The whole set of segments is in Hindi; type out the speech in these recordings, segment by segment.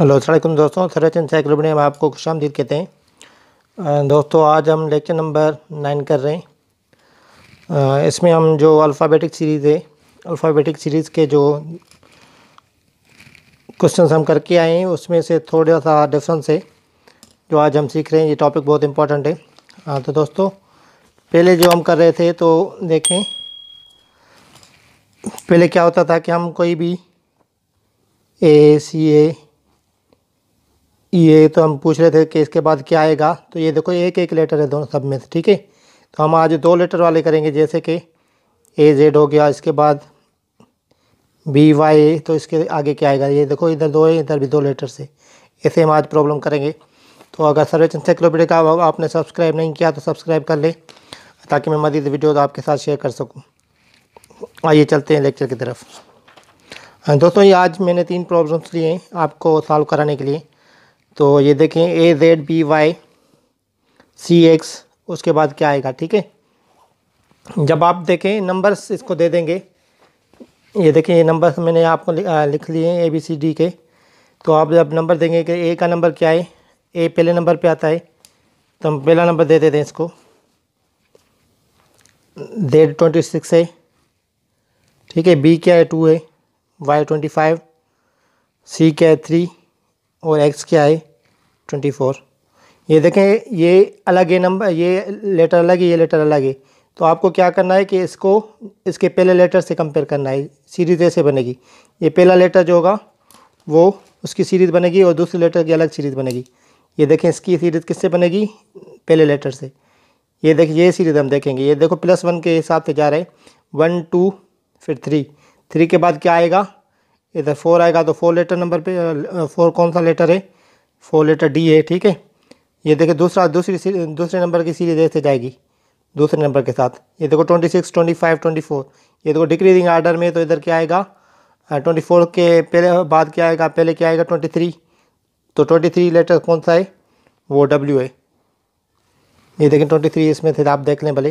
हेलो सलामकुम दोस्तों सरचंद साइकिल हम आपको खुश आमदीद कहते हैं दोस्तों आज हम लेक्चर नंबर नाइन कर रहे हैं इसमें हम जो अल्फ़ाबेटिक सीरीज़ है अल्फ़ाबेटिक सीरीज़ के जो क्वेश्चन हम करके आए हैं उसमें से थोड़ा सा डिफरेंस है जो आज हम सीख रहे हैं ये टॉपिक बहुत इम्पोर्टेंट है हाँ तो दोस्तों पहले जो हम कर रहे थे तो देखें पहले क्या होता था कि हम कोई भी ए सी ए ये तो हम पूछ रहे थे कि इसके बाद क्या आएगा तो ये देखो एक एक लेटर है दोनों सब में से ठीक है तो हम आज दो लेटर वाले करेंगे जैसे कि ए जेड हो गया इसके बाद बी वाई तो इसके आगे क्या आएगा ये देखो इधर दो है इधर भी दो लेटर से ऐसे हम आज प्रॉब्लम करेंगे तो अगर सर्वेच इंसाइक्लोपीडिया का आपने सब्सक्राइब नहीं किया तो सब्सक्राइब कर लें ताकि मैं मजीद वीडियोज़ आपके साथ शेयर कर सकूँ आइए चलते हैं लेक्चर की तरफ दोस्तों ये आज मैंने तीन प्रॉब्लम्स लिए हैं आपको सॉल्व कराने के लिए तो ये देखें A Z B Y C X उसके बाद क्या आएगा ठीक है जब आप देखें नंबर्स इसको दे देंगे ये देखें ये नंबर्स मैंने आपको लिख लिए हैं ए बी सी डी के तो आप जब नंबर देंगे कि ए का नंबर क्या है ए पहले नंबर पे आता है तो हम पहला नंबर दे देते हैं इसको जेड ट्वेंटी सिक्स है ठीक है बी क्या है टू है वाई ट्वेंटी फाइव सी क्या है थ्री और एक्स क्या है ट्वेंटी फोर ये देखें ये अलग है नंबर ये लेटर अलग है ये लेटर अलग है तो आपको क्या करना है कि इसको इसके पहले लेटर से कंपेयर करना है सीरीज़ ऐसे बनेगी ये पहला लेटर जो होगा वो उसकी सीरीज़ बनेगी और दूसरे लेटर की अलग सीरीज़ बनेगी ये देखें इसकी सीरीज़ किससे बनेगी पहले लेटर से ये देखें ये सीरीज़ हम देखेंगे ये देखो प्लस वन के हिसाब से जा रहे हैं वन टू फिर थ्री थ्री के बाद क्या आएगा इधर फोर आएगा तो फोर लेटर नंबर पे फोर कौन सा लेटर है फोर लेटर डी है ठीक है ये देखिए दूसरा दूसरी दूसरे नंबर की सीरीज ऐसे जाएगी दूसरे नंबर के साथ ये देखो twenty six twenty five twenty four ये देखो डिक्रीजिंग आर्डर में तो इधर क्या आएगा ट्वेंटी फोर के पहले बाद क्या आएगा पहले क्या आएगा ट्वेंटी थ्री तो ट्वेंटी थ्री लेटर कौन सा है वो डब्ल्यू है ये देखें ट्वेंटी थ्री इसमें से आप देख लें भले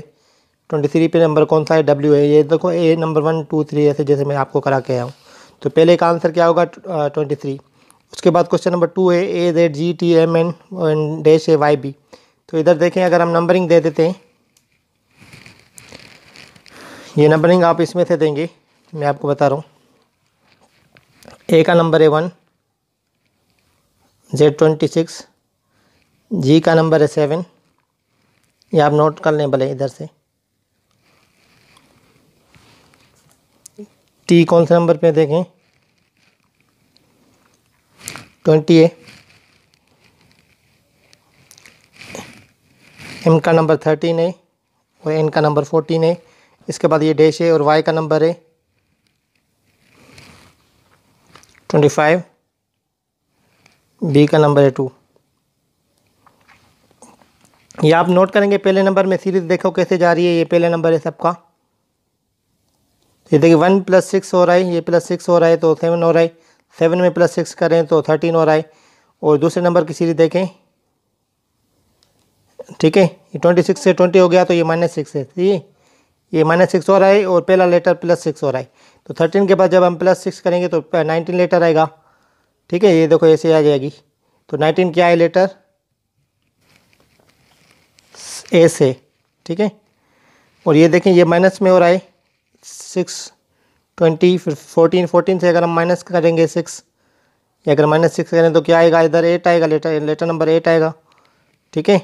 ट्वेंटी थ्री पे नंबर कौन सा है डब्ल्यू है ये देखो A number one two three ऐसे जैसे मैं आपको करा के आया हूँ तो पहले का आंसर क्या होगा ट्वेंटी थ्री उसके बाद क्वेश्चन नंबर टू है A Z G T M N and dash A Y B तो इधर देखें अगर हम नंबरिंग दे देते हैं ये नंबरिंग आप इसमें से देंगे मैं आपको बता रहा हूँ ए का नंबर है one Z twenty six G का नंबर है सेवन ये आप नोट कर लें भले इधर से टी कौन से नंबर पे देखें ट्वेंटी ए एम का नंबर थर्टीन है और एन का नंबर फोर्टीन है इसके बाद ये डैश है और वाई का नंबर है ट्वेंटी फाइव बी का नंबर है टू ये आप नोट करेंगे पहले नंबर में सीरीज़ देखो कैसे जा रही है ये पहले नंबर है सबका ये देखिए वन प्लस सिक्स हो रहा है ये प्लस सिक्स हो रहा है तो सेवन हो रहा है सेवन में प्लस सिक्स करें तो थर्टीन हो रहा है और दूसरे नंबर की सीरीज देखें ठीक है ये ट्वेंटी सिक्स से ट्वेंटी हो गया तो ये माइनस सिक्स है ये ये माइनस सिक्स हो रहा है और पहला लेटर प्लस सिक्स हो रहा है तो थर्टीन के बाद जब हम प्लस सिक्स करेंगे तो नाइनटीन लेटर आएगा ठीक है ये देखो ऐसे आ जाएगी तो नाइनटीन क्या है लेटर ए से ठीक है और ये देखें ये माइनस में हो रहा है सिक्स ट्वेंटी फिर फोर्टीन फोर्टीन से अगर हम माइनस करेंगे सिक्स या अगर माइनस सिक्स करें तो क्या आएगा इधर एट आएगा लेटर लेटर नंबर एट आएगा ठीक है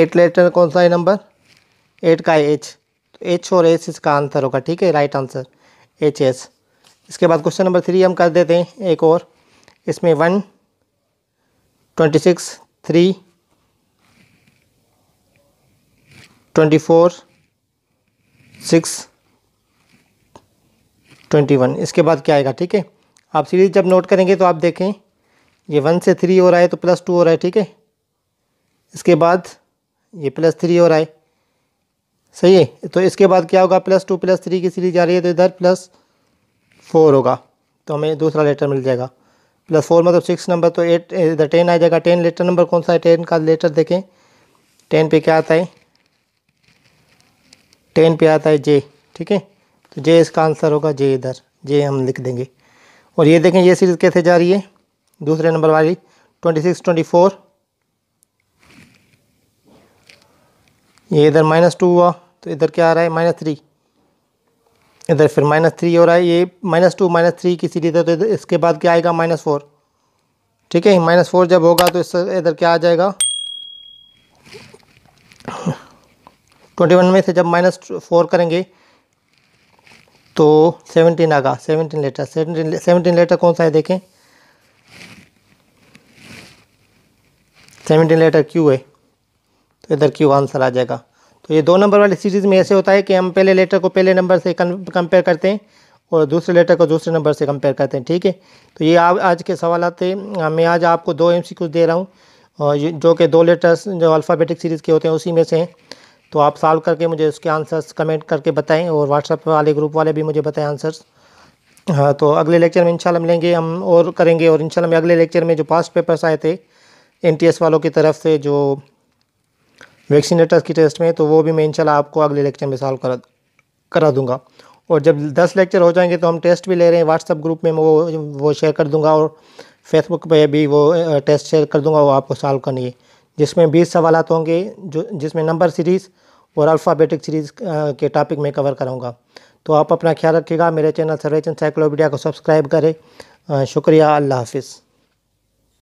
एट लेटर कौन सा है नंबर एट का है एच तो एच और एच इसका आंसर होगा ठीक है राइट आंसर एच एस इसके बाद क्वेश्चन नंबर थ्री हम कर देते हैं एक और इसमें one twenty six three twenty four six twenty one इसके बाद क्या आएगा ठीक है आप सीरीज़ जब नोट करेंगे तो आप देखें ये वन से थ्री हो रहा है तो प्लस टू हो रहा है ठीक है इसके बाद ये प्लस थ्री हो रहा है सही है तो इसके बाद क्या होगा प्लस टू प्लस थ्री की सीरीज आ रही है तो इधर प्लस फोर होगा तो हमें दूसरा लेटर मिल जाएगा प्लस फोर मतलब सिक्स नंबर तो एट इधर टेन आ जाएगा टेन लेटर नंबर कौन सा है टेन का लेटर देखें टेन पे क्या आता है टेन पे आता है जे ठीक है तो जे इसका आंसर होगा जे इधर जे हम लिख देंगे और ये देखें ये सीरीज़ कैसे जा रही है दूसरे नंबर वाली ट्वेंटी सिक्स ट्वेंटी फोर ये इधर माइनस टू हुआ तो इधर क्या आ रहा है माइनस थ्री इधर फिर माइनस थ्री हो रहा है ये माइनस टू माइनस थ्री की सीरीज है तो इसके बाद क्या आएगा माइनस फोर ठीक है माइनस फोर जब होगा तो इससे इधर क्या आ जाएगा ट्वेंटी वन में से जब माइनस फोर करेंगे तो सेवनटीन आगा seventeen letter seventeen seventeen letter कौन सा है देखें सेवनटीन लेटर क्यू है तो इधर क्यू आंसर आ जाएगा तो ये दो नंबर वाली सीरीज़ में ऐसे होता है कि हम पहले लेटर को पहले नंबर से कंपेयर करते हैं और दूसरे लेटर को दूसरे नंबर से कंपेयर करते हैं ठीक है तो ये आप आज के सवाल आते हैं मैं आज आपको दो एम दे रहा हूँ जो कि दो लेटर्स जो अल्फ़ाबेटिक सीरीज़ के होते हैं उसी में से हैं तो आप सॉल्व करके मुझे उसके आंसर्स कमेंट करके बताएं और व्हाट्सएप वाले ग्रुप वाले भी मुझे बताएं आंसर्स हाँ तो अगले लेक्चर में इंशाल्लाह मिलेंगे हम और करेंगे और इंशाल्लाह मैं अगले लेक्चर में जो पास्ट पेपर्स आए थे एनटीएस वालों की तरफ से जो वैक्सीनेटर्स की टेस्ट में तो वो भी मैं इंशाल्लाह आपको अगले लेक्चर में सॉल्व करा करा दूँगा और जब दस लेक्चर हो जाएंगे तो हम टेस्ट भी ले रहे हैं व्हाट्सअप ग्रुप में वो वो शेयर कर दूँगा और फेसबुक पर भी वो टेस्ट शेयर कर दूँगा वो आपको सॉल्व करनी है जिसमें बीस सवाल होंगे जो जिसमें नंबर सीरीज़ और अल्फ़ाबेटिक सीरीज़ के टॉपिक में कवर करूँगा तो आप अपना ख्याल रखिएगा मेरे चैनल सर्वेचन साइक्लोपीडिया को सब्सक्राइब करें शुक्रिया अल्लाह हाफिज़